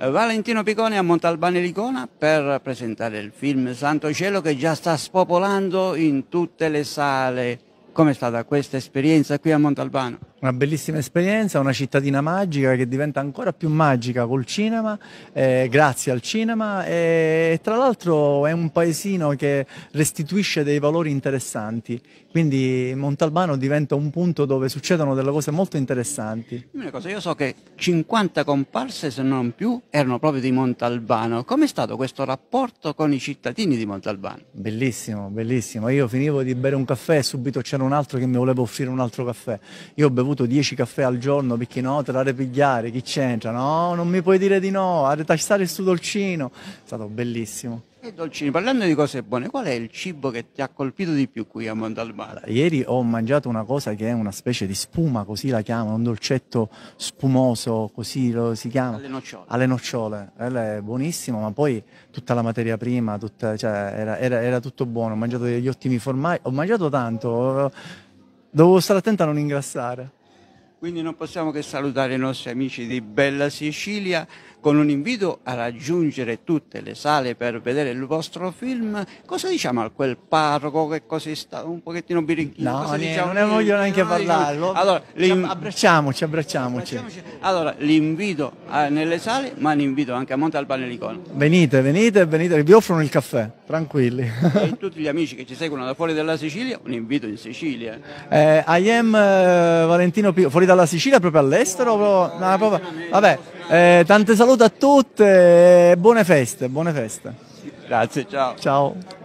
Eh, Valentino Picone a Montalbane Licona per presentare il film Santo Cielo che già sta spopolando in tutte le sale. Com'è stata questa esperienza qui a Montalbano? Una bellissima esperienza, una cittadina magica che diventa ancora più magica col cinema, eh, grazie al cinema e tra l'altro è un paesino che restituisce dei valori interessanti, quindi Montalbano diventa un punto dove succedono delle cose molto interessanti. Una cosa, io so che 50 comparse se non più erano proprio di Montalbano, com'è stato questo rapporto con i cittadini di Montalbano? Bellissimo, bellissimo, io finivo di bere un caffè e subito c'era un altro che mi voleva offrire un altro caffè, io bevo bevuto 10 caffè al giorno perché no, te la repigliare, chi c'entra? No, non mi puoi dire di no, a retassare il suo dolcino. È stato bellissimo. E dolcini, parlando di cose buone, qual è il cibo che ti ha colpito di più qui a Montalbano? ieri ho mangiato una cosa che è una specie di spuma, così la chiamano, un dolcetto spumoso, così lo si chiama. Alle nocciole. Alle nocciole. è buonissimo, ma poi tutta la materia prima, tutta, cioè, era, era, era, tutto buono. Ho mangiato degli ottimi formaggi, ho mangiato tanto, eh, dovevo stare attento a non ingrassare. Quindi non possiamo che salutare i nostri amici di Bella Sicilia con un invito a raggiungere tutte le sale per vedere il vostro film, cosa diciamo a quel parroco che così sta un pochettino birichino? No, ne, diciamo? non ne voglio neanche no, diciamo, parlarlo. Allora, abbracciamoci, abbracciamoci, Allora, l'invito nelle sale, ma l'invito anche a Montalbano e Licona. Venite, venite, venite, vi offrono il caffè, tranquilli. E tutti gli amici che ci seguono da fuori dalla Sicilia, un invito in Sicilia. Eh, I am eh, Valentino Pio, fuori dalla Sicilia, proprio all'estero? No, no, proprio, vabbè. Eh, tante salute a tutte e buone feste, buone feste. Grazie, ciao. Ciao.